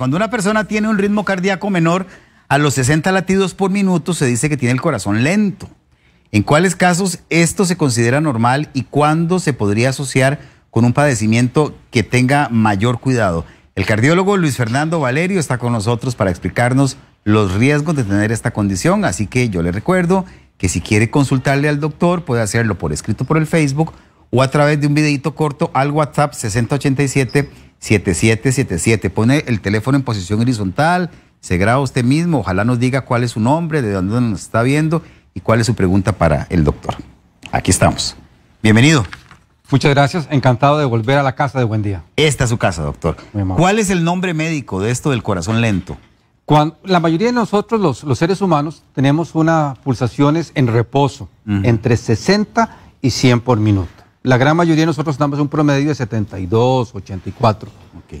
Cuando una persona tiene un ritmo cardíaco menor a los 60 latidos por minuto, se dice que tiene el corazón lento. ¿En cuáles casos esto se considera normal y cuándo se podría asociar con un padecimiento que tenga mayor cuidado? El cardiólogo Luis Fernando Valerio está con nosotros para explicarnos los riesgos de tener esta condición, así que yo le recuerdo que si quiere consultarle al doctor puede hacerlo por escrito por el Facebook o a través de un videito corto al WhatsApp 6087-7777. Pone el teléfono en posición horizontal, se graba usted mismo, ojalá nos diga cuál es su nombre, de dónde nos está viendo y cuál es su pregunta para el doctor. Aquí estamos. Bienvenido. Muchas gracias, encantado de volver a la casa de Buen Día. Esta es su casa, doctor. ¿Cuál es el nombre médico de esto del corazón lento? la mayoría de nosotros, los, seres humanos, tenemos unas pulsaciones en reposo, entre 60 y 100 por minuto. La gran mayoría de nosotros estamos en un promedio de 72, 84.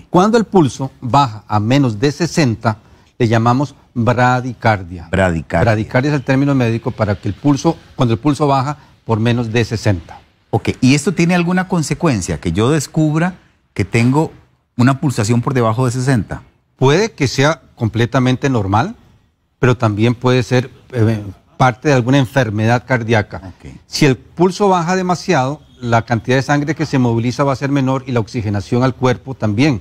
Cuando el pulso baja a menos de 60, le llamamos bradicardia. Bradicardia. Bradicardia es el término médico para que el pulso, cuando el pulso baja por menos de 60. Ok, ¿y esto tiene alguna consecuencia? Que yo descubra que tengo una pulsación por debajo de 60. Puede que sea completamente normal, pero también puede ser eh, parte de alguna enfermedad cardíaca. Si el pulso baja demasiado, la cantidad de sangre que se moviliza va a ser menor y la oxigenación al cuerpo también.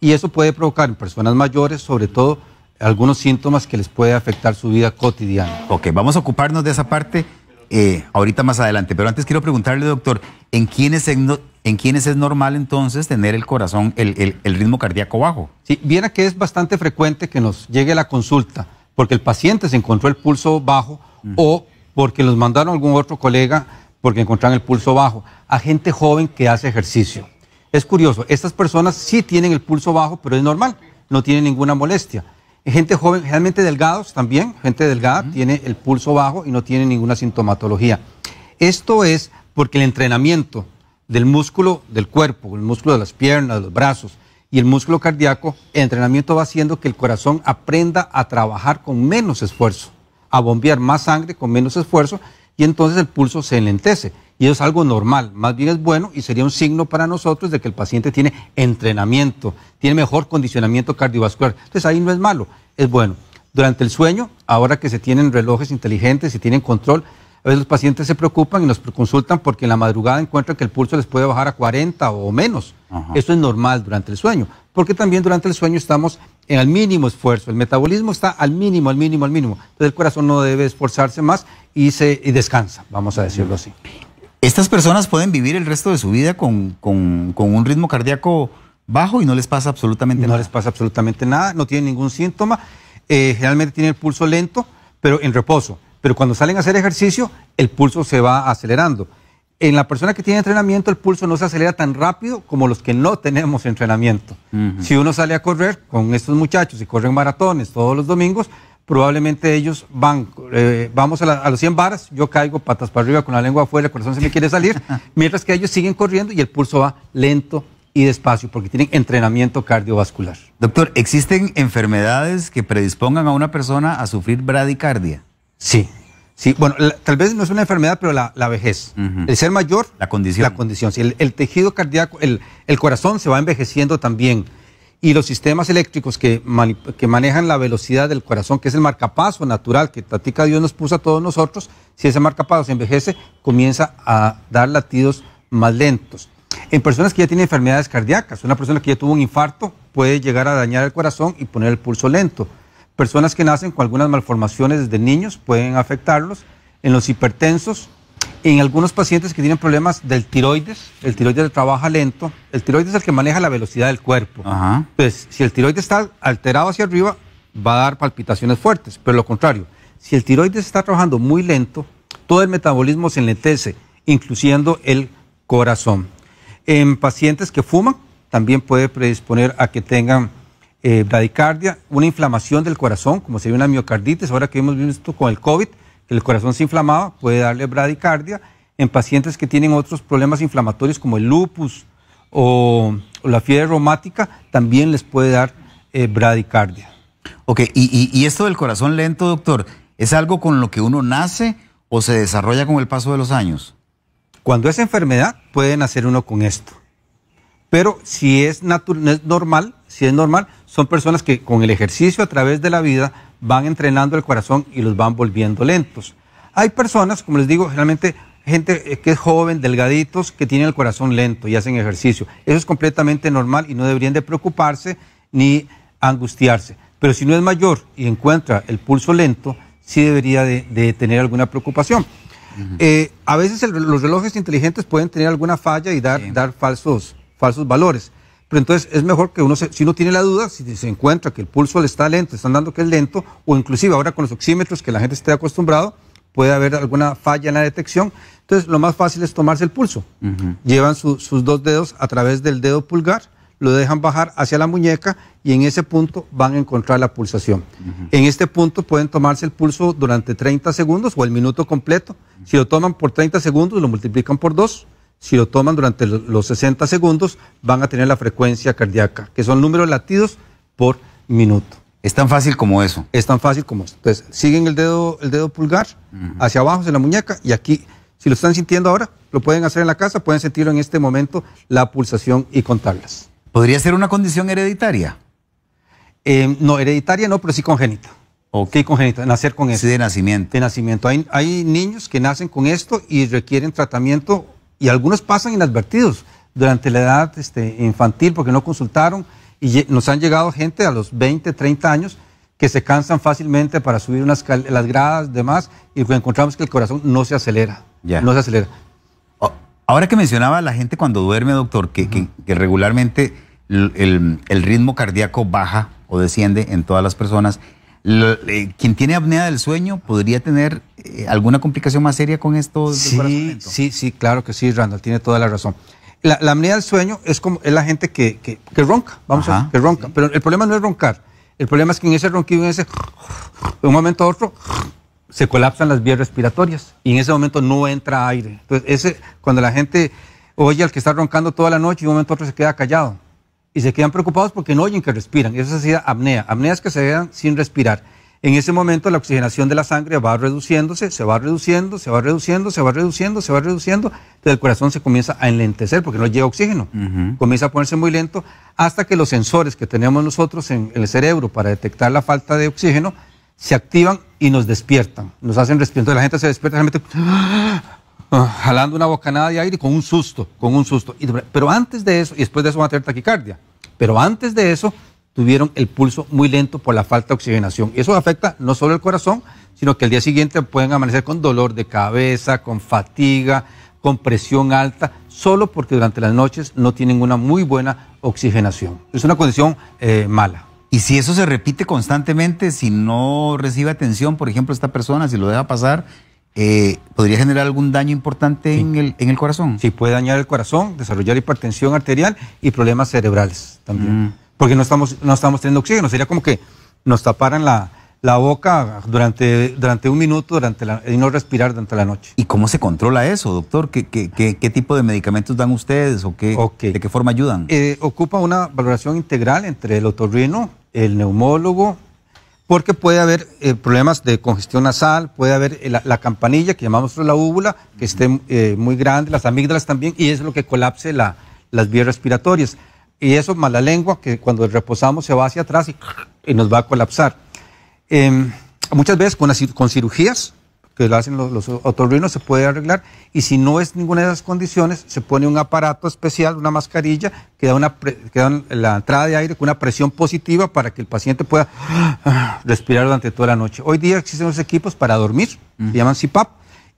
Y eso puede provocar en personas mayores, sobre todo, algunos síntomas que les puede afectar su vida cotidiana. Ok, vamos a ocuparnos de esa parte eh, ahorita más adelante, pero antes quiero preguntarle, doctor, ¿en quiénes, en, es normal entonces tener el corazón, el, ritmo cardíaco bajo? Sí, viene que es bastante frecuente que nos llegue la consulta, porque el paciente se encontró el pulso bajo mm. o porque los mandaron algún otro colega porque encuentran el pulso bajo, a gente joven que hace ejercicio. Es curioso, estas personas sí tienen el pulso bajo, pero es normal, no tienen ninguna molestia. Gente joven, generalmente delgados también, gente delgada tiene el pulso bajo y no tiene ninguna sintomatología. Esto es porque el entrenamiento del músculo del cuerpo, el músculo de las piernas, de los brazos y el músculo cardíaco, el entrenamiento va haciendo que el corazón aprenda a trabajar con menos esfuerzo, a bombear más sangre con menos esfuerzo y entonces el pulso se enlentece. Y eso es algo normal, más bien es bueno y sería un signo para nosotros de que el paciente tiene entrenamiento, tiene mejor condicionamiento cardiovascular. Entonces ahí no es malo, es bueno. Durante el sueño, ahora que se tienen relojes inteligentes y tienen control, a veces los pacientes se preocupan y nos consultan porque en la madrugada encuentran que el pulso les puede bajar a 40 o menos. Eso es normal durante el sueño, porque también durante el sueño estamos en el mínimo esfuerzo. El metabolismo está al mínimo, al mínimo, al mínimo. Entonces el corazón no debe esforzarse más y, se, descansa, vamos a decirlo así. Estas personas pueden vivir el resto de su vida con, un ritmo cardíaco bajo y no les pasa absolutamente nada. No les pasa absolutamente nada, no tienen ningún síntoma. Eh, generalmente tienen el pulso lento, pero en reposo pero cuando salen a hacer ejercicio, el pulso se va acelerando. En la persona que tiene entrenamiento, el pulso no se acelera tan rápido como los que no tenemos entrenamiento. Si uno sale a correr con estos muchachos y corren maratones todos los domingos, probablemente ellos van, eh, vamos a, los 100 varas, yo caigo patas para arriba con la lengua afuera, el corazón se me quiere salir, mientras que ellos siguen corriendo y el pulso va lento y despacio porque tienen entrenamiento cardiovascular. Doctor, ¿existen enfermedades que predispongan a una persona a sufrir bradicardia? Sí. Sí, bueno, tal vez no es una enfermedad, pero la, vejez. El ser mayor. La condición. La condición. el, tejido cardíaco, el, corazón se va envejeciendo también. Y los sistemas eléctricos que, manejan la velocidad del corazón, que es el marcapaso natural que Tatica Dios nos puso a todos nosotros, si ese marcapaso se envejece, comienza a dar latidos más lentos. En personas que ya tienen enfermedades cardíacas, una persona que ya tuvo un infarto puede llegar a dañar el corazón y poner el pulso lento personas que nacen con algunas malformaciones desde niños pueden afectarlos, en los hipertensos, en algunos pacientes que tienen problemas del tiroides, el tiroides trabaja lento, el tiroides es el que maneja la velocidad del cuerpo. Pues, si el tiroides está alterado hacia arriba, va a dar palpitaciones fuertes, pero lo contrario, si el tiroides está trabajando muy lento, todo el metabolismo se enlentece, incluyendo el corazón. En pacientes que fuman, también puede predisponer a que tengan eh, bradicardia, una inflamación del corazón, como sería una miocarditis, ahora que hemos visto con el COVID, que el corazón se inflamaba, puede darle bradicardia en pacientes que tienen otros problemas inflamatorios como el lupus o, la fiebre reumática, también les puede dar eh, bradicardia. Ok, y, y esto del corazón lento, doctor, ¿es algo con lo que uno nace o se desarrolla con el paso de los años? Cuando es enfermedad, puede nacer uno con esto pero si es, normal, si es normal, son personas que con el ejercicio a través de la vida van entrenando el corazón y los van volviendo lentos. Hay personas, como les digo, generalmente gente eh, que es joven, delgaditos, que tienen el corazón lento y hacen ejercicio. Eso es completamente normal y no deberían de preocuparse ni angustiarse. Pero si no es mayor y encuentra el pulso lento, sí debería de, tener alguna preocupación. Eh, a veces los relojes inteligentes pueden tener alguna falla y dar, dar falsos falsos valores. Pero entonces es mejor que uno, si uno tiene la duda, si se encuentra que el pulso le está lento, están dando que es lento, o inclusive ahora con los oxímetros que la gente esté acostumbrado, puede haber alguna falla en la detección. Entonces lo más fácil es tomarse el pulso. Llevan sus dos dedos a través del dedo pulgar, lo dejan bajar hacia la muñeca y en ese punto van a encontrar la pulsación. En este punto pueden tomarse el pulso durante 30 segundos o el minuto completo. Si lo toman por 30 segundos, lo multiplican por 2 si lo toman durante los 60 segundos, van a tener la frecuencia cardíaca, que son números latidos por minuto. Es tan fácil como eso. Es tan fácil como eso. Entonces, siguen el dedo, el dedo pulgar hacia abajo de la muñeca y aquí, si lo están sintiendo ahora, lo pueden hacer en la casa, pueden sentirlo en este momento, la pulsación y contarlas. ¿Podría ser una condición hereditaria? Em, no, hereditaria no, pero sí congénita. Okay. congénita, nacer con eso. Sí, de nacimiento. De nacimiento. hay niños que nacen con esto y requieren tratamiento y algunos pasan inadvertidos durante la edad este, infantil porque no consultaron y nos han llegado gente a los 20, 30 años que se cansan fácilmente para subir unas las gradas, demás, y encontramos que el corazón no se acelera. No se acelera. Ahora que mencionaba la gente cuando duerme, doctor, que, regularmente el, ritmo cardíaco baja o desciende en todas las personas, eh, quien tiene apnea del sueño podría tener eh, alguna complicación más seria con esto. Sí, sí, sí, claro que sí, Randall, tiene toda la razón. La, apnea del sueño es como es la gente que, ronca, vamos a ver, que ronca. Pero el problema no es roncar, el problema es que en ese ronquido, en ese, de un momento a otro, se colapsan las vías respiratorias y en ese momento no entra aire. Entonces, ese, cuando la gente oye al que está roncando toda la noche y un momento a otro se queda callado y se quedan preocupados porque no oyen que respiran. Eso se llama apnea. Apnea es que se quedan sin respirar. En ese momento la oxigenación de la sangre va reduciéndose, se va reduciendo, se va reduciendo, se va reduciendo, se va reduciendo. Entonces el corazón se comienza a enlentecer porque no lleva oxígeno. Comienza a ponerse muy lento hasta que los sensores que tenemos nosotros en el cerebro para detectar la falta de oxígeno se activan y nos despiertan. Nos hacen respirar. Entonces la gente se despierta realmente Ah, jalando una bocanada de aire con un susto, con un susto. pero antes de eso, y después de eso van a tener taquicardia, pero antes de eso tuvieron el pulso muy lento por la falta de oxigenación. y Eso afecta no solo el corazón, sino que el día siguiente pueden amanecer con dolor de cabeza, con fatiga, con presión alta, solo porque durante las noches no tienen una muy buena oxigenación. Es una condición eh, mala. Y si eso se repite constantemente, si no recibe atención, por ejemplo, esta persona, si lo deja pasar, eh, podría generar algún daño importante en, el, en, el, corazón. Sí, puede dañar el corazón, desarrollar hipertensión arterial y problemas cerebrales también. Mm. Porque no estamos, no estamos teniendo oxígeno. Sería como que nos taparan la, la boca durante, durante un minuto durante la, y no respirar durante la noche. ¿Y cómo se controla eso, doctor? ¿Qué, qué, qué, tipo de medicamentos dan ustedes o qué, de qué forma ayudan? Eh, ocupa una valoración integral entre el otorrino, el neumólogo, porque puede haber eh, problemas de congestión nasal, puede haber eh, la, campanilla, que llamamos la úvula, que esté eh, muy grande, las amígdalas también, y es lo que colapse las vías respiratorias. Y eso más la lengua, que cuando reposamos se va hacia atrás y, nos va a colapsar. Em, muchas veces con cirugías que lo hacen los, los se puede arreglar. Y si no es ninguna de esas condiciones, se pone un aparato especial, una mascarilla, que da, una la entrada de aire con una presión positiva para que el paciente pueda ah, respirar durante toda la noche. Hoy día existen los equipos para dormir, se llaman CPAP,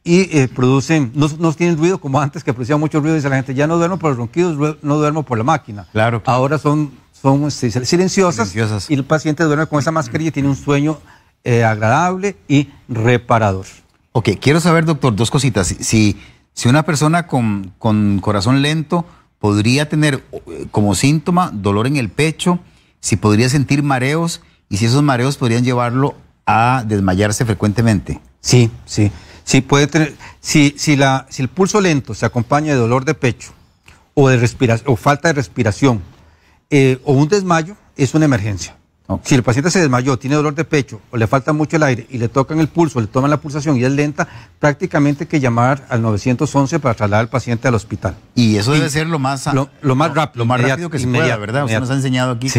y eh, producen, no, tienen ruido como antes, que producían mucho ruido, dice la gente, ya no duermo por los ronquidos, no duermo por la máquina. Claro. Ahora son, son silenciosas, y el paciente duerme con esa mascarilla y tiene un sueño eh, agradable y reparador. Ok, quiero saber, doctor, dos cositas. Si, si una persona con, con corazón lento podría tener eh, como síntoma dolor en el pecho, si podría sentir mareos y si esos mareos podrían llevarlo a desmayarse frecuentemente. Sí, sí. Sí, puede tener, si, si, la, si el pulso lento se acompaña de dolor de pecho o, de respiración, o falta de respiración eh, o un desmayo, es una emergencia. Si el paciente se desmayó, tiene dolor de pecho o le falta mucho el aire y le tocan el pulso, le toman la pulsación y es lenta, prácticamente que llamar al 911 para trasladar al paciente al hospital. Y eso debe ser lo más, lo, más rápido. Lo más rápido que se pueda, ¿verdad? Usted nos ha enseñado aquí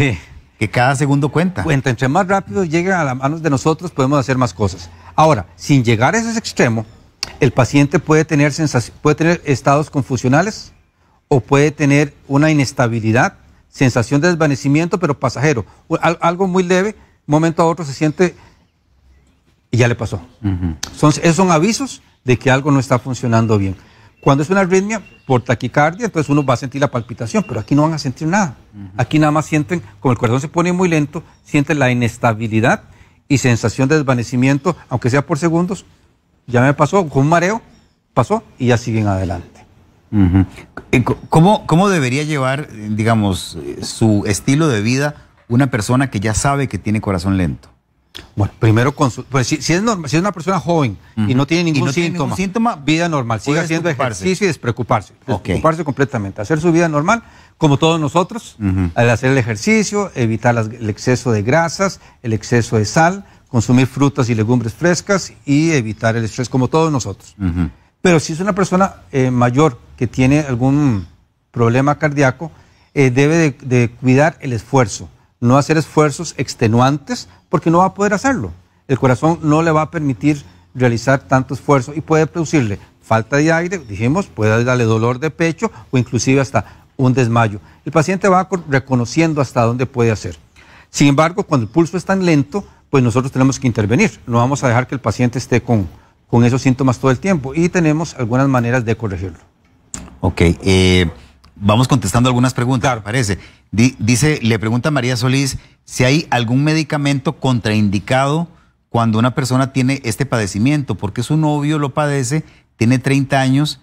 que cada segundo cuenta. Cuenta, entre más rápido llega a las manos de nosotros, podemos hacer más cosas. Ahora, sin llegar a ese extremo, el paciente puede tener, puede tener estados confusionales o puede tener una inestabilidad sensación de desvanecimiento, pero pasajero. algo muy leve, momento a otro se siente y ya le pasó. son, esos son avisos de que algo no está funcionando bien. Cuando es una arritmia por taquicardia, entonces uno va a sentir la palpitación, pero aquí no van a sentir nada. Aquí nada más sienten, como el corazón se pone muy lento, sienten la inestabilidad y sensación de desvanecimiento, aunque sea por segundos. Ya me pasó, con un mareo, pasó y ya siguen adelante. ¿Cómo, ¿Cómo debería llevar, digamos, su estilo de vida una persona que ya sabe que tiene corazón lento? Bueno, primero, pues, si, es normal, si, es una persona joven y no tiene ningún, síntoma, vida normal, siga haciendo ejercicio y despreocuparse, despreocuparse completamente, hacer su vida normal como todos nosotros, al hacer el ejercicio, evitar el exceso de grasas, el exceso de sal, consumir frutas y legumbres frescas y evitar el estrés como todos nosotros. Pero si es una persona eh, mayor que tiene algún problema cardíaco, eh, debe de, cuidar el esfuerzo, no hacer esfuerzos extenuantes porque no va a poder hacerlo. El corazón no le va a permitir realizar tanto esfuerzo y puede producirle falta de aire, dijimos, puede darle dolor de pecho o inclusive hasta un desmayo. El paciente va reconociendo hasta dónde puede hacer. Sin embargo, cuando el pulso es tan lento, pues nosotros tenemos que intervenir. No vamos a dejar que el paciente esté con, con esos síntomas todo el tiempo y tenemos algunas maneras de corregirlo. Ok, eh, vamos contestando algunas preguntas, claro. parece. dice, le pregunta María Solís si hay algún medicamento contraindicado cuando una persona tiene este padecimiento, porque su novio lo padece, tiene 30 años,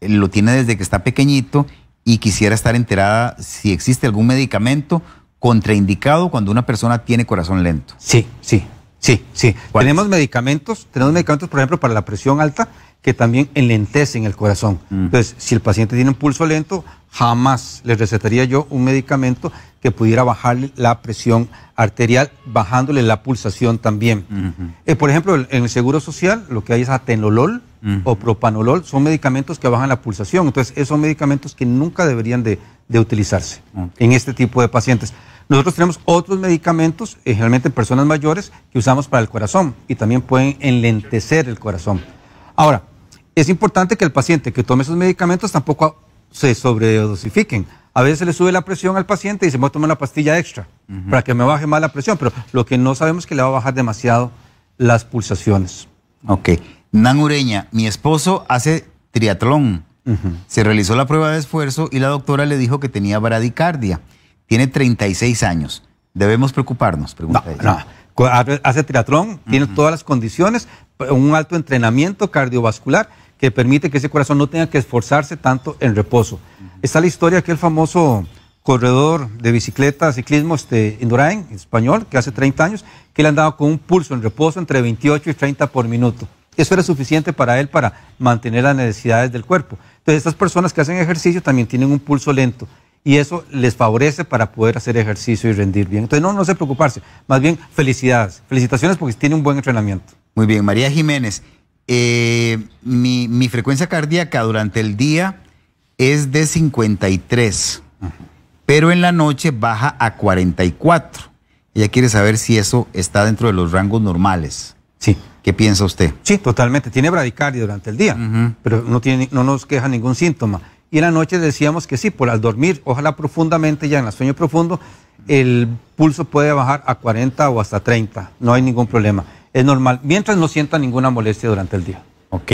eh, lo tiene desde que está pequeñito y quisiera estar enterada si existe algún medicamento contraindicado cuando una persona tiene corazón lento. Sí, sí, Sí, sí. Tenemos medicamentos, tenemos medicamentos, por ejemplo, para la presión alta que también enlentecen el corazón. Mm. Entonces, si el paciente tiene un pulso lento, jamás le recetaría yo un medicamento que pudiera bajarle la presión arterial, bajándole la pulsación también. Eh, por ejemplo, en el Seguro Social lo que hay es atenolol o propanolol, son medicamentos que bajan la pulsación. Entonces, esos son medicamentos que nunca deberían de, utilizarse en este tipo de pacientes. Nosotros tenemos otros medicamentos, eh, generalmente en personas mayores, que usamos para el corazón y también pueden enlentecer el corazón. Ahora, es importante que el paciente que tome esos medicamentos tampoco se sobredosifiquen. A veces le sube la presión al paciente y se va a tomar una pastilla extra para que me baje más la presión, pero lo que no sabemos es que le va a bajar demasiado las pulsaciones. Ok. Nan Ureña, mi esposo hace triatlón. Se realizó la prueba de esfuerzo y la doctora le dijo que tenía bradicardia tiene 36 años. ¿Debemos preocuparnos? Pregunta no, Hace triatlón, tiene todas las condiciones, un alto entrenamiento cardiovascular que permite que ese corazón no tenga que esforzarse tanto en reposo. Está la historia de aquel famoso corredor de bicicleta, ciclismo, este, Indurain, español, que hace 30 años, que le han dado con un pulso en reposo entre 28 y 30 por minuto. Eso era suficiente para él para mantener las necesidades del cuerpo. Entonces, estas personas que hacen ejercicio también tienen un pulso lento y eso les favorece para poder hacer ejercicio y rendir bien. Entonces, no, no se preocuparse, más bien felicidades, felicitaciones porque tiene un buen entrenamiento. Muy bien, María Jiménez, eh, mi, frecuencia cardíaca durante el día es de 53, pero en la noche baja a 44. Ella quiere saber si eso está dentro de los rangos normales. Sí. ¿Qué piensa usted? Sí, totalmente. Tiene bradicardia durante el día, pero no, tiene, no nos queja ningún síntoma y en la noche decíamos que sí, por al dormir, ojalá profundamente, ya en el sueño profundo, el pulso puede bajar a 40 o hasta 30, no hay ningún problema. Es normal, mientras no sienta ninguna molestia durante el día. Ok.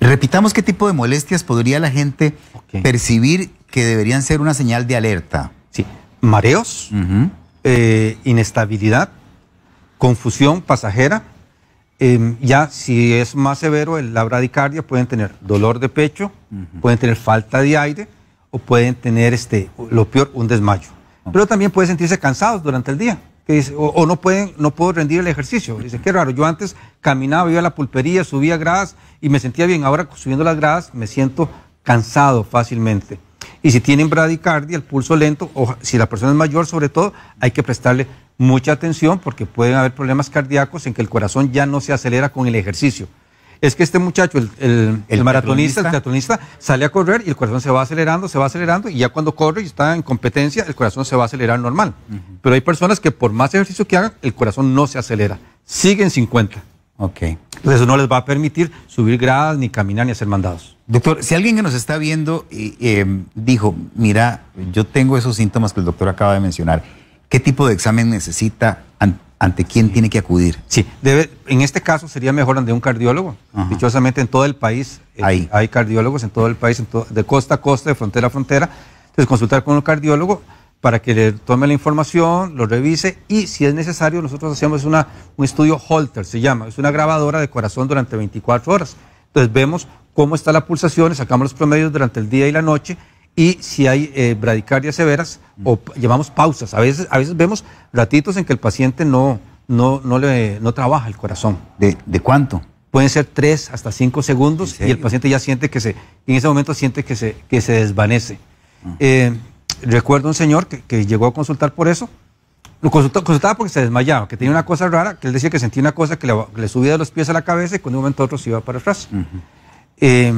Repitamos qué tipo de molestias podría la gente percibir que deberían ser una señal de alerta. Sí, mareos, eh, inestabilidad, confusión pasajera. Em, ya si es más severo, el, la bradicardia pueden tener dolor de pecho, pueden tener falta de aire o pueden tener, este, lo peor, un desmayo. Pero también pueden sentirse cansados durante el día. o, no pueden, no puedo rendir el ejercicio. Dice, qué raro, yo antes caminaba, iba a la pulpería, subía gradas y me sentía bien. Ahora subiendo las gradas me siento cansado fácilmente. Y si tienen bradicardia, el pulso lento, o si la persona es mayor sobre todo, hay que prestarle mucha atención porque pueden haber problemas cardíacos en que el corazón ya no se acelera con el ejercicio es que este muchacho, el, maratonista, el teatronista, sale a correr y el corazón se va acelerando, se va acelerando y ya cuando corre y está en competencia, el corazón se va a acelerar normal. Pero hay personas que por más ejercicio que hagan, el corazón no se acelera, Siguen 50. Ok. Entonces eso no les va a permitir subir gradas, ni caminar, ni hacer mandados. Doctor, si alguien que nos está viendo eh, em, dijo, mira, yo tengo esos síntomas que el doctor acaba de mencionar, ¿qué tipo de examen necesita? ante quién tiene que acudir. Sí, debe, en este caso sería mejor ante un cardiólogo. Dichosamente en todo el país eh, hay cardiólogos, en todo el país, de costa a costa, de frontera a frontera. Entonces consultar con un cardiólogo para que le tome la información, lo revise y si es necesario nosotros hacemos una, un estudio Holter, se llama, es una grabadora de corazón durante 24 horas. Entonces vemos cómo está la pulsación, sacamos los promedios durante el día y la noche y si hay eh, bradicardias severas mm. o llevamos pausas. A veces, a veces vemos ratitos en que el paciente no, no, no, le, no trabaja el corazón. ¿De, de cuánto? Pueden ser 3 hasta 5 segundos y el paciente ya siente que se, en ese momento siente que se, que se desvanece. Mm. Eh, recuerdo un señor que, que, llegó a consultar por eso. Lo consultó, consultaba porque se desmayaba, que tenía una cosa rara, que él decía que sentía una cosa que le, subía de los pies a la cabeza y con un momento a otro se iba para atrás. Eh,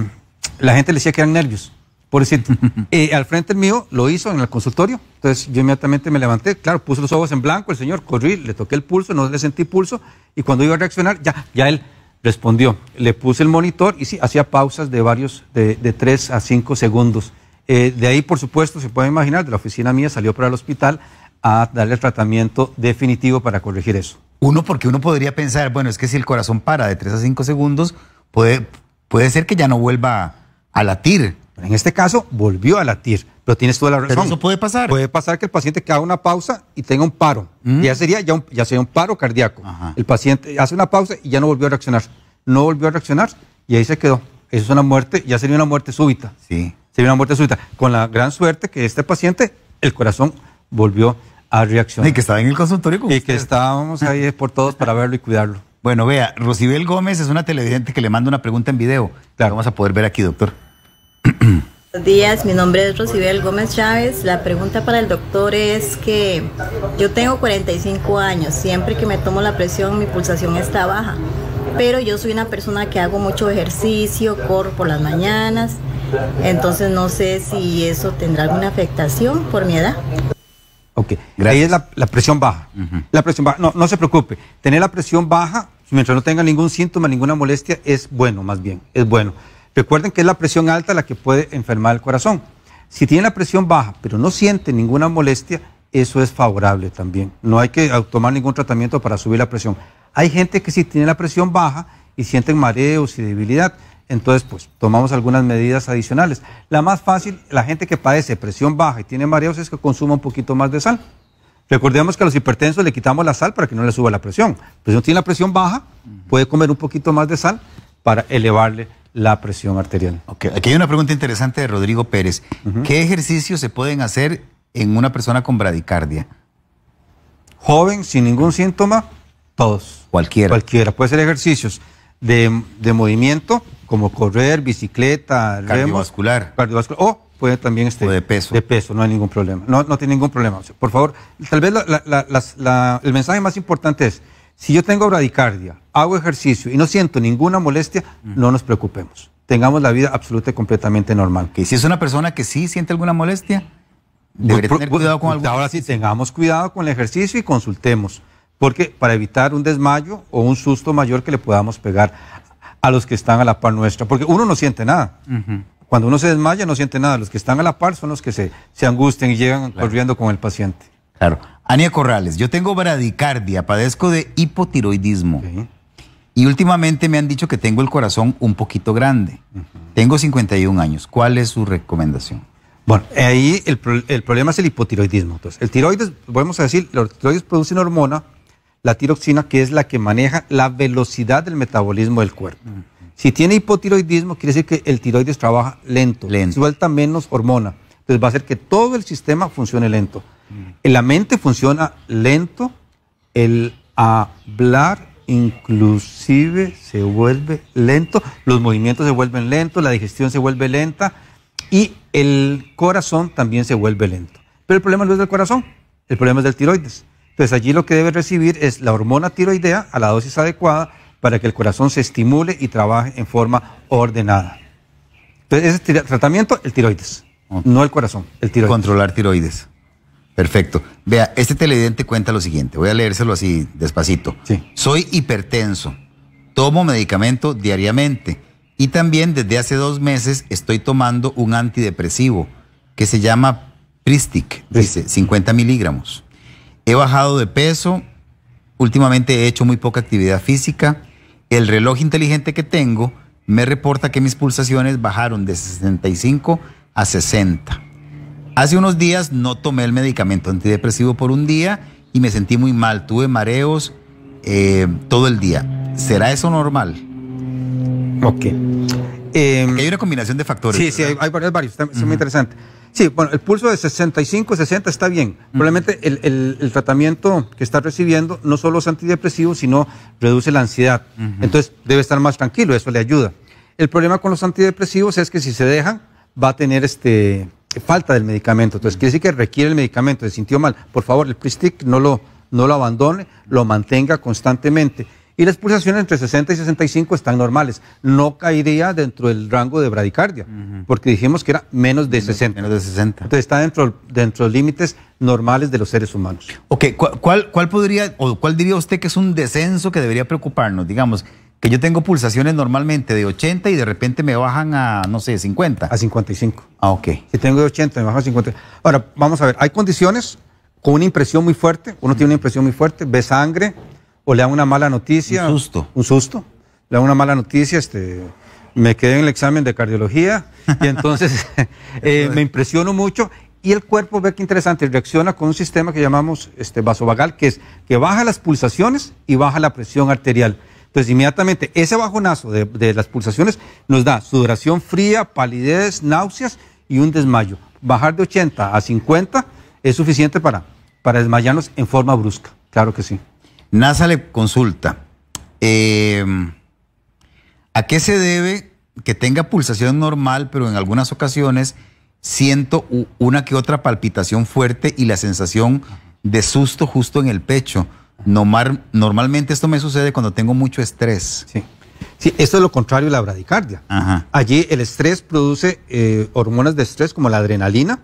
la gente le decía que eran nervios por decir, eh, al frente mío lo hizo en el consultorio. Entonces yo inmediatamente me levanté, claro, puse los ojos en blanco, el señor corrí, le toqué el pulso, no le sentí pulso, y cuando iba a reaccionar, ya, ya él respondió. Le puse el monitor y sí, hacía pausas de varios, de, de a cinco segundos. Eh, de ahí, por supuesto, se puede imaginar, de la oficina mía salió para el hospital a darle tratamiento definitivo para corregir eso. Uno, porque uno podría pensar, bueno, es que si el corazón para de tres a cinco segundos, puede, puede ser que ya no vuelva a latir. Pero en este caso volvió a latir, pero tienes toda la razón. eso puede pasar. Puede pasar que el paciente haga una pausa y tenga un paro. Mm. ya sería ya, un, ya sería un paro cardíaco. El paciente hace una pausa y ya no volvió a reaccionar. No volvió a reaccionar y ahí se quedó. Eso es una muerte, ya sería una muerte súbita. Sí. Sería una muerte súbita. Con la gran suerte que este paciente, el corazón volvió a reaccionar. Y que estaba en el consultorio Y que estábamos ahí por todos para verlo y cuidarlo. Bueno, vea, Rocibel Gómez es una televidente que le manda una pregunta en video. Claro. vamos a poder ver aquí, doctor. Buenos días, mi nombre es Rosibel Gómez Chávez. La pregunta para el doctor es que yo tengo 45 años, siempre que me tomo la presión mi pulsación está baja, pero yo soy una persona que hago mucho ejercicio, corro por las mañanas, entonces no sé si eso tendrá alguna afectación por mi edad. Ok, ahí es la, presión baja. La presión no, no se preocupe, tener la presión baja, mientras no tenga ningún síntoma, ninguna molestia, es bueno, más bien, es bueno. Recuerden que es la presión alta la que puede enfermar el corazón. Si tiene la presión baja, pero no siente ninguna molestia, eso es favorable también. No hay que tomar ningún tratamiento para subir la presión. Hay gente que si tiene la presión baja y sienten mareos y debilidad, entonces pues tomamos algunas medidas adicionales. La más fácil, la gente que padece presión baja y tiene mareos es que consuma un poquito más de sal. Recordemos que a los hipertensos le quitamos la sal para que no le suba la presión. Pero pues si no tiene la presión baja, puede comer un poquito más de sal para elevarle la presión arterial. Okay. Aquí hay una pregunta interesante de Rodrigo Pérez. ¿Qué ejercicios se pueden hacer en una persona con bradicardia? Joven, sin ningún síntoma, todos. Cualquiera. Cualquiera. Puede ser ejercicios de, movimiento, como correr, bicicleta, cardiovascular. cardiovascular. O puede también este, o de peso. De peso, no hay ningún problema. No, no tiene ningún problema. Por favor, tal vez el mensaje más importante es si yo tengo bradicardia, hago ejercicio y no siento ninguna molestia, mm. no nos preocupemos. Tengamos la vida absoluta y completamente normal. Que si es una persona que sí siente alguna molestia, pues, debería tener pues, cuidado con pues, algo. Ahora sí, tengamos cuidado con el ejercicio y consultemos, porque para evitar un desmayo o un susto mayor que le podamos pegar a los que están a la par nuestra, porque uno no siente nada. Cuando uno se desmaya no siente nada, los que están a la par son los que se, angustian y llegan corriendo con el paciente. Claro. Ania Corrales, yo tengo bradicardia, padezco de hipotiroidismo. Y últimamente me han dicho que tengo el corazón un poquito grande. Tengo 51 años. ¿Cuál es su recomendación? Bueno, ahí el, problema es el hipotiroidismo. Entonces, el tiroides, podemos decir, los tiroides producen hormona, la tiroxina, que es la que maneja la velocidad del metabolismo del cuerpo. Si tiene hipotiroidismo, quiere decir que el tiroides trabaja lento, lento. suelta menos hormona. Entonces va a hacer que todo el sistema funcione lento. Mm. La mente funciona lento, el hablar inclusive se vuelve lento, los movimientos se vuelven lentos, la digestión se vuelve lenta y el corazón también se vuelve lento. Pero el problema no es del corazón, el problema es del tiroides. Entonces allí lo que debe recibir es la hormona tiroidea a la dosis adecuada para que el corazón se estimule y trabaje en forma ordenada. Entonces ese tratamiento, el tiroides, no el corazón, el tiroides. Controlar tiroides. Perfecto. Vea, este televidente cuenta lo siguiente, voy a leérselo así despacito. Soy hipertenso, tomo medicamento diariamente y también desde hace dos meses estoy tomando un antidepresivo que se llama Pristic, dice 50 miligramos. He bajado de peso, últimamente he hecho muy poca actividad física, el reloj inteligente que tengo me reporta que mis pulsaciones bajaron de 65 a 60. Hace unos días no tomé el medicamento antidepresivo por un día y me sentí muy mal. Tuve mareos eh, todo el día. ¿Será eso normal? Ok. Em, hay una combinación de factores. Sí, sí, hay, varios, Es muy interesante. Sí, bueno, el pulso de 65, 60 está bien. Probablemente el, tratamiento que está recibiendo no solo es antidepresivo, sino reduce la ansiedad. Entonces debe estar más tranquilo, eso le ayuda. El problema con los antidepresivos es que si se dejan, va a tener este falta del medicamento. Entonces, quiere decir que requiere el medicamento, se sintió mal. Por favor, el Pristic no lo, no lo abandone, lo mantenga constantemente. Y las pulsaciones entre 60 y 65 están normales. No caería dentro del rango de bradicardia, porque dijimos que era menos de 60. Menos de 60. Entonces está dentro, dentro de los límites normales de los seres humanos. Ok, ¿cuál, cuál podría o cuál diría usted que es un descenso que debería preocuparnos? Digamos, que yo tengo pulsaciones normalmente de 80 y de repente me bajan a, no sé, 50. A 55. Ah, ok. Si tengo de 80, me bajan a 50. Ahora, vamos a ver, hay condiciones con una impresión muy fuerte, uno tiene una impresión muy fuerte, ve sangre o le da una mala noticia. Un susto. Un susto. Le da una mala noticia, este, me quedé en el examen de cardiología y entonces eh, me impresiono mucho y el cuerpo, ve que interesante, reacciona con un sistema que llamamos este, vasovagal, que es que baja las pulsaciones y baja la presión arterial. Entonces, inmediatamente, ese bajonazo de, las pulsaciones nos da sudoración fría, palidez, náuseas y un desmayo. Bajar de 80 a 50 es suficiente para, para desmayarnos en forma brusca. Claro que sí. NASA le consulta. Em, ¿A qué se debe que tenga pulsación normal, pero en algunas ocasiones siento una que otra palpitación fuerte y la sensación de susto justo en el pecho? normalmente esto me sucede cuando tengo mucho estrés. Sí. Sí, esto es lo contrario de la bradicardia. Allí el estrés produce eh, hormonas de estrés como la adrenalina.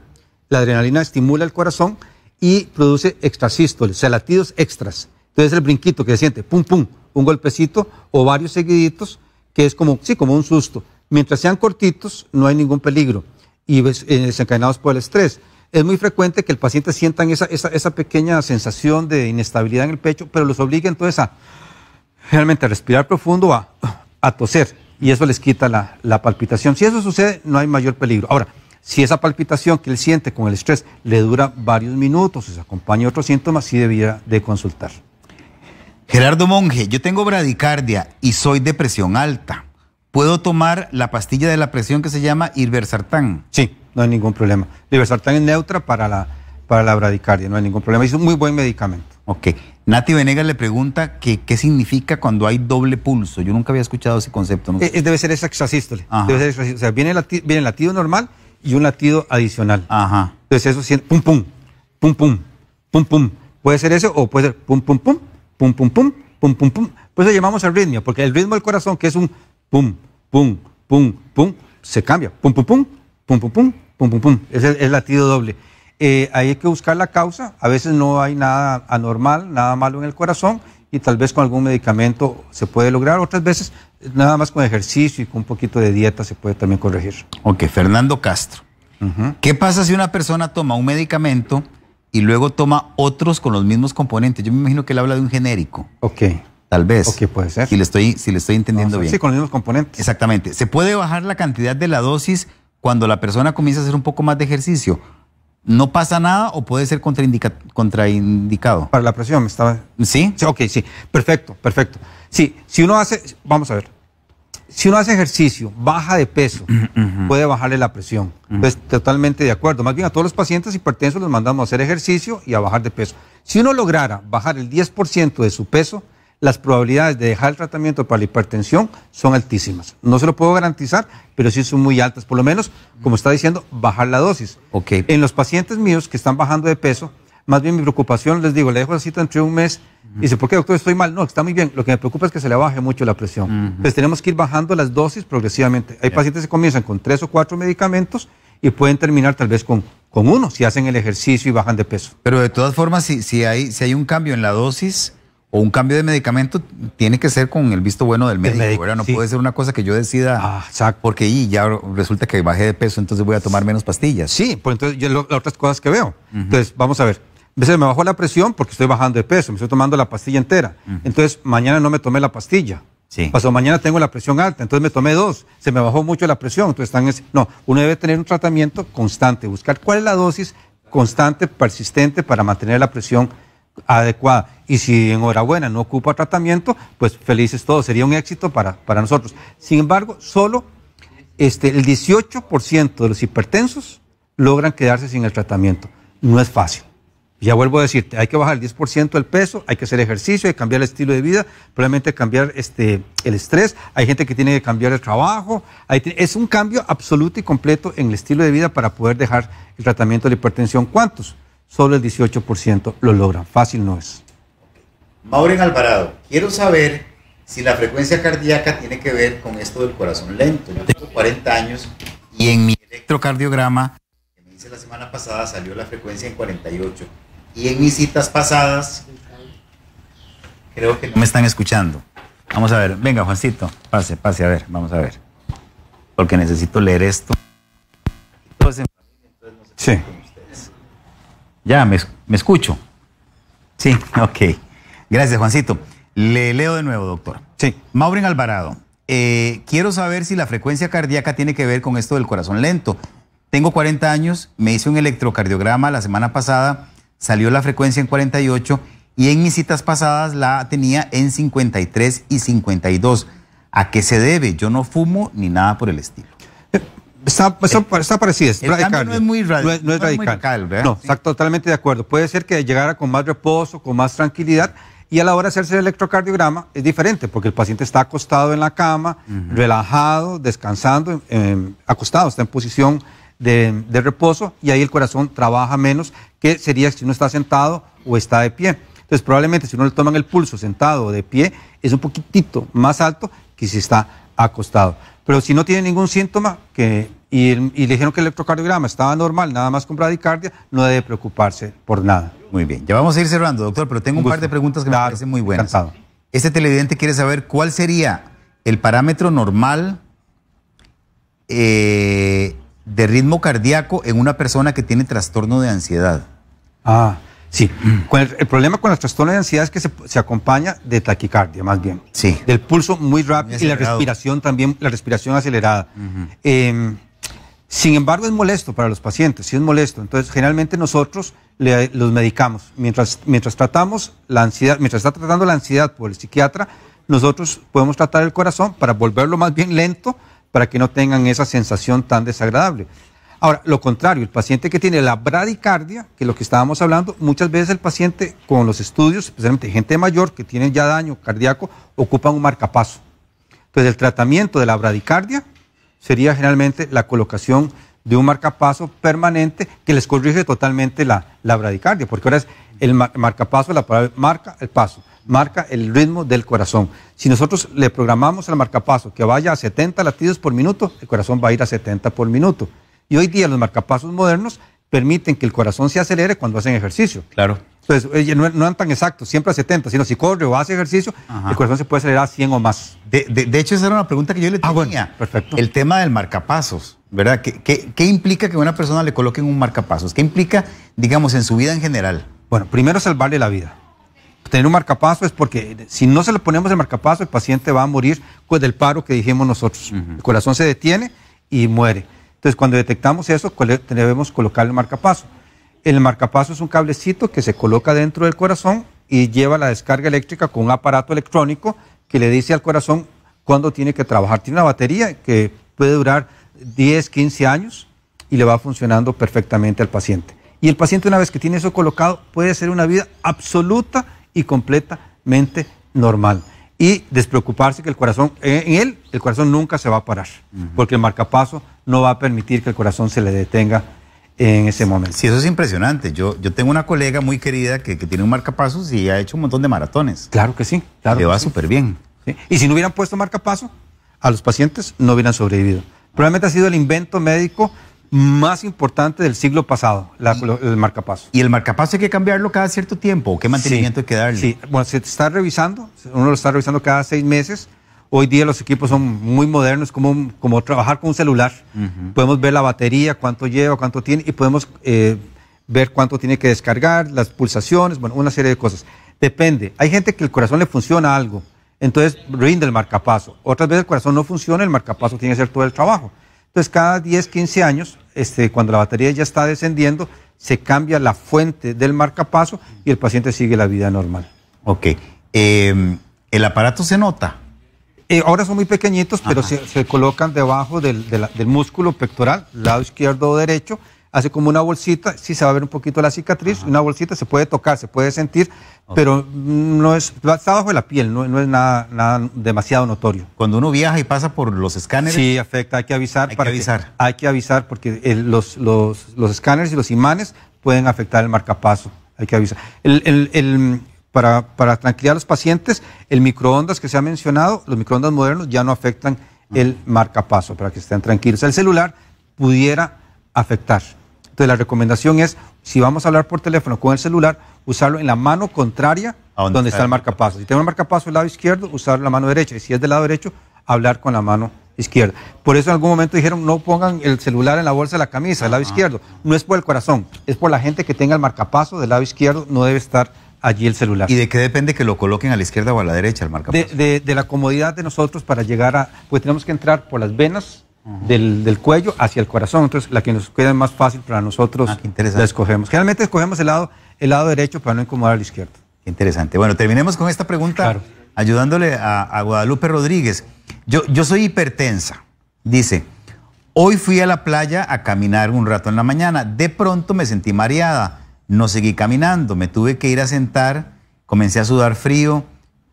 La adrenalina estimula el corazón y produce extrasístoles, o sea, latidos extras. Entonces el brinquito que se siente, pum, pum, un golpecito o varios seguiditos, que es como, sí, como un susto. Mientras sean cortitos, no hay ningún peligro y eh, desencadenados por el estrés es muy frecuente que el paciente sienta esa, pequeña sensación de inestabilidad en el pecho, pero los obliga entonces a realmente a respirar profundo, a, a toser, y eso les quita la, palpitación. Si eso sucede, no hay mayor peligro. Ahora, si esa palpitación que él siente con el estrés le dura varios minutos, si se acompaña otros síntomas, sí debiera de consultar. Gerardo Monge, yo tengo bradicardia y soy de presión alta. ¿Puedo tomar la pastilla de la presión que se llama Irbesartán? Sí no hay ningún problema. Libertad es neutra para la, para la bradicardia, no hay ningún problema. Es un muy buen medicamento. Ok. Nati Venegas le pregunta qué significa cuando hay doble pulso. Yo nunca había escuchado ese concepto. ¿no? debe ser esa extrasístole. Debe ser exasístole. O sea, viene, el latido, normal y un latido adicional. Ajá. Entonces eso siente pum, pum, pum, pum, pum, pum. Puede ser eso o puede ser pum, pum, pum, pum, pum, pum, pum, pum, pum. Por eso llamamos ritmo. porque el ritmo del corazón, que es un pum, pum, pum, pum, se cambia. Pum, pum, pum, pum, pum, pum, pum, pum, pum, es el latido doble. Eh, ahí hay que buscar la causa, a veces no hay nada anormal, nada malo en el corazón y tal vez con algún medicamento se puede lograr, otras veces nada más con ejercicio y con un poquito de dieta se puede también corregir. Ok, Fernando Castro. ¿Qué pasa si una persona toma un medicamento y luego toma otros con los mismos componentes? Yo me imagino que él habla de un genérico. Ok. Tal vez. Ok, puede ser. Si le estoy, si le estoy entendiendo bien. Sí, con los mismos componentes. Exactamente. ¿Se puede bajar la cantidad de la dosis cuando la persona comienza a hacer un poco más de ejercicio, no pasa nada o puede ser contraindicado. Para la presión, estaba. ¿Sí? Ok, sí. Perfecto, perfecto. Sí, si uno hace, vamos a ver, si uno hace ejercicio, baja de peso, puede bajarle la presión. Pues, totalmente de acuerdo. Más bien a todos los pacientes hipertensos los mandamos a hacer ejercicio y a bajar de peso. Si uno lograra bajar el 10% de su peso, las probabilidades de dejar el tratamiento para la hipertensión son altísimas. No se lo puedo garantizar, pero sí son muy altas. Por lo menos, como está diciendo, bajar la dosis. En los pacientes míos que están bajando de peso, más bien mi preocupación, les digo, le dejo la cita entre un mes. Y dice, ¿por qué, doctor? Estoy mal. No, está muy bien. Lo que me preocupa es que se le baje mucho la presión. Entonces tenemos que ir bajando las dosis progresivamente. Hay pacientes que comienzan con tres o cuatro medicamentos y pueden terminar tal vez con, con uno si hacen el ejercicio y bajan de peso. Pero de todas formas, si, si, hay, si hay un cambio en la dosis, o un cambio de medicamento tiene que ser con el visto bueno del médico, No puede ser una cosa que yo decida, ah, porque y ya resulta que bajé de peso, entonces voy a tomar menos pastillas. Sí, pues entonces las otras cosas que veo. Entonces, vamos a ver. A veces me bajó la presión porque estoy bajando de peso, me estoy tomando la pastilla entera. Entonces, mañana no me tomé la pastilla. Sí. Pasó, mañana tengo la presión alta, entonces me tomé dos, se me bajó mucho la presión, entonces están... No, uno debe tener un tratamiento constante, buscar cuál es la dosis constante, persistente para mantener la presión adecuada y si enhorabuena no ocupa tratamiento, pues felices todos, sería un éxito para, nosotros. Sin embargo, solo este, el 18% de los hipertensos logran quedarse sin el tratamiento. No es fácil. Ya vuelvo a decirte, hay que bajar el 10% del peso, hay que hacer ejercicio, hay que cambiar el estilo de vida, probablemente cambiar este, el estrés, hay gente que tiene que cambiar el trabajo, es un cambio absoluto y completo en el estilo de vida para poder dejar el tratamiento de la hipertensión. ¿Cuántos? Solo el 18% lo logran, fácil no es. Maureen Alvarado, quiero saber si la frecuencia cardíaca tiene que ver con esto del corazón lento. Yo tengo 40 años y en mi electrocardiograma, que me hice la semana pasada, salió la frecuencia en 48. Y en mis citas pasadas, creo que no me están escuchando. Vamos a ver, venga Juancito, pase, pase, a ver, vamos a ver. Porque necesito leer esto. sí. Ya, me, me escucho. Sí, ok. Gracias, Juancito. Le leo de nuevo, doctor. Sí. Maureen Alvarado, eh, quiero saber si la frecuencia cardíaca tiene que ver con esto del corazón lento. Tengo 40 años, me hice un electrocardiograma la semana pasada, salió la frecuencia en 48 y en mis citas pasadas la tenía en 53 y 52. ¿A qué se debe? Yo no fumo ni nada por el estilo. Eh, está, está, eh, Es radical. No es radical. No, es, está totalmente de acuerdo. Puede ser que llegara con más reposo, con más tranquilidad y a la hora de hacerse el electrocardiograma es diferente, porque el paciente está acostado en la cama, relajado, descansando, acostado, está en posición de, reposo y ahí el corazón trabaja menos que sería si uno está sentado o está de pie. Entonces probablemente si uno le toman el pulso sentado o de pie es un poquitito más alto que si está acostado. Pero si no tiene ningún síntoma que, y, y le dijeron que el electrocardiograma estaba normal, nada más con bradicardia, no debe preocuparse por nada. Muy bien, ya vamos a ir cerrando, doctor, pero tengo un, par de preguntas que me parecen muy buenas. Este televidente quiere saber cuál sería el parámetro normal eh, de ritmo cardíaco en una persona que tiene trastorno de ansiedad. Ah, sí. El, problema con los trastornos de ansiedad es que se, acompaña de taquicardia, más bien. Sí. Del pulso muy rápido y la respiración también, la respiración acelerada. Sin embargo, es molesto para los pacientes, Si es molesto. Entonces, generalmente nosotros los medicamos. Mientras, mientras tratamos la ansiedad, mientras está tratando la ansiedad por el psiquiatra, nosotros podemos tratar el corazón para volverlo más bien lento para que no tengan esa sensación tan desagradable. Ahora, lo contrario, el paciente que tiene la bradicardia, que es lo que estábamos hablando, muchas veces el paciente con los estudios, especialmente gente mayor que tiene ya daño cardíaco, ocupan un marcapaso. Entonces, el tratamiento de la bradicardia sería generalmente la colocación de un marcapaso permanente que les corrige totalmente la, bradicardia, porque ahora es el marcapaso, la palabra marca el paso, marca el ritmo del corazón. Si nosotros le programamos al marcapaso que vaya a 70 latidos por minuto, el corazón va a ir a 70 por minuto. Y hoy día los marcapasos modernos permiten que el corazón se acelere cuando hacen ejercicio. Claro. Entonces, eh, no, no eran tan exactos, siempre a 70, sino si corre o hace ejercicio, el corazón se puede acelerar a 100 o más. De, hecho, esa era una pregunta que yo le ah, tenía. Ah, perfecto. El tema del marcapasos, ¿verdad? ¿Qué, ¿Qué, implica que a una persona le coloquen un marcapasos? ¿Qué implica, digamos, en su vida en general? Bueno, primero salvarle la vida. Tener un marcapaso es porque eh, si no se le ponemos el marcapaso, el paciente va a morir pues, del paro que dijimos nosotros. El corazón se detiene y muere. Entonces, cuando detectamos eso, debemos colocar el marcapaso. El marcapaso es un cablecito que se coloca dentro del corazón y lleva la descarga eléctrica con un aparato electrónico que le dice al corazón cuándo tiene que trabajar. Tiene una batería que puede durar 10, 15 años y le va funcionando perfectamente al paciente. Y el paciente una vez que tiene eso colocado puede hacer una vida absoluta y completamente normal. Y despreocuparse que el corazón, eh, en él, el corazón nunca se va a parar, porque el marcapaso no va a permitir que el corazón se le detenga en ese momento. Sí, eso es impresionante. Yo, yo tengo una colega muy querida que, que tiene un marcapasos y ha hecho un montón de maratones. Claro que sí. Claro Le va súper bien. Y si no hubieran puesto marcapaso, a los pacientes no hubieran sobrevivido. Probablemente ha sido el invento médico más importante del siglo pasado, el marcapaso. ¿Y el marcapaso hay que cambiarlo cada cierto tiempo? ¿Qué mantenimiento hay que darle? Sí, bueno, se está revisando, uno lo está revisando cada seis meses Hoy día los equipos son muy modernos, como, como trabajar con un celular. Podemos ver la batería, cuánto lleva, cuánto tiene, y podemos eh, ver cuánto tiene que descargar, las pulsaciones, bueno, una serie de cosas. Depende. Hay gente que el corazón le funciona algo, entonces rinde el marcapaso. Otras veces el corazón no funciona, el marcapaso tiene que hacer todo el trabajo. Entonces, cada 10, 15 años, este, cuando la batería ya está descendiendo, se cambia la fuente del marcapaso y el paciente sigue la vida normal. Ok. Em, ¿El aparato se nota? Eh, ahora son muy pequeñitos, pero se, colocan debajo del, músculo pectoral, lado izquierdo o derecho. Hace como una bolsita, sí se va a ver un poquito la cicatriz, una bolsita se puede tocar, se puede sentir, pero no es, está bajo de la piel, no, es nada, nada, demasiado notorio. Cuando uno viaja y pasa por los escáneres. Sí, afecta, hay que avisar. Hay para que avisar. hay que avisar porque eh, los, los, escáneres y los imanes pueden afectar el marcapaso hay que avisar. el, para, tranquilizar a los pacientes, el microondas que se ha mencionado, los microondas modernos ya no afectan el marcapaso, para que estén tranquilos. El celular pudiera afectar. Entonces la recomendación es, si vamos a hablar por teléfono con el celular, usarlo en la mano contraria donde, está, el marcapaso. Si tengo el marcapaso del lado izquierdo, usar la mano derecha. Y si es del lado derecho, hablar con la mano izquierda. Por eso en algún momento dijeron, no pongan el celular en la bolsa de la camisa, del lado izquierdo. No es por el corazón, es por la gente que tenga el marcapaso del lado izquierdo, no debe estar allí el celular. ¿Y de qué depende que lo coloquen a la izquierda o a la derecha el marcapasos? De, la comodidad de nosotros para llegar a, pues tenemos que entrar por las venas del, cuello hacia el corazón, entonces la que nos queda más fácil para nosotros ah, la escogemos. Generalmente escogemos el lado, el lado derecho para no incomodar al izquierdo. interesante. Bueno, terminemos con esta pregunta ayudándole a, Guadalupe Rodríguez. Yo, yo soy hipertensa, dice. Hoy fui a la playa a caminar un rato en la mañana. De pronto me sentí mareada no seguí caminando, me tuve que ir a sentar, comencé a sudar frío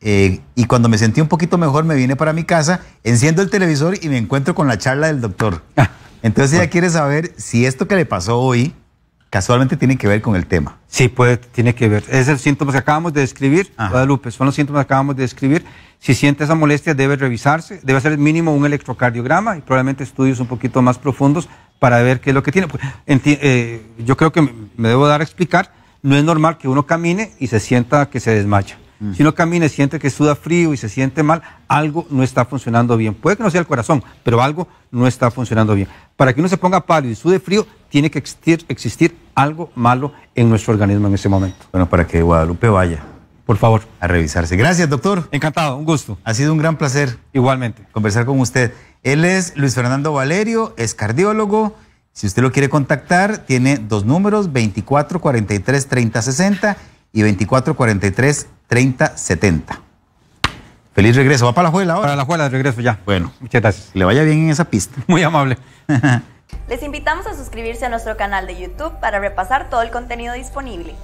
eh, y cuando me sentí un poquito mejor me vine para mi casa, enciendo el televisor y me encuentro con la charla del doctor. Ah. Entonces ella quiere saber si esto que le pasó hoy casualmente tiene que ver con el tema. Sí, puede, tiene que ver. Es el síntoma que acabamos de describir, ah. Guadalupe, son los síntomas que acabamos de describir. Si siente esa molestia debe revisarse, debe hacer mínimo un electrocardiograma y probablemente estudios un poquito más profundos para ver qué es lo que tiene. Pues, eh, yo creo que me debo dar a explicar, no es normal que uno camine y se sienta que se desmaya. Mm. Si uno camina y siente que suda frío y se siente mal, algo no está funcionando bien. Puede que no sea el corazón, pero algo no está funcionando bien. Para que uno se ponga pálido y sude frío, tiene que existir, existir algo malo en nuestro organismo en ese momento. Bueno, para que Guadalupe vaya. Por favor. A revisarse. Gracias, doctor. Encantado, un gusto. Ha sido un gran placer. Igualmente. Conversar con usted. Él es Luis Fernando Valerio, es cardiólogo. Si usted lo quiere contactar, tiene dos números, 2443-3060 y 2443-3070. Feliz regreso. ¿Va para la juela ahora? Para la juela, de regreso ya. Bueno. Muchas gracias. le vaya bien en esa pista. Muy amable. Les invitamos a suscribirse a nuestro canal de YouTube para repasar todo el contenido disponible.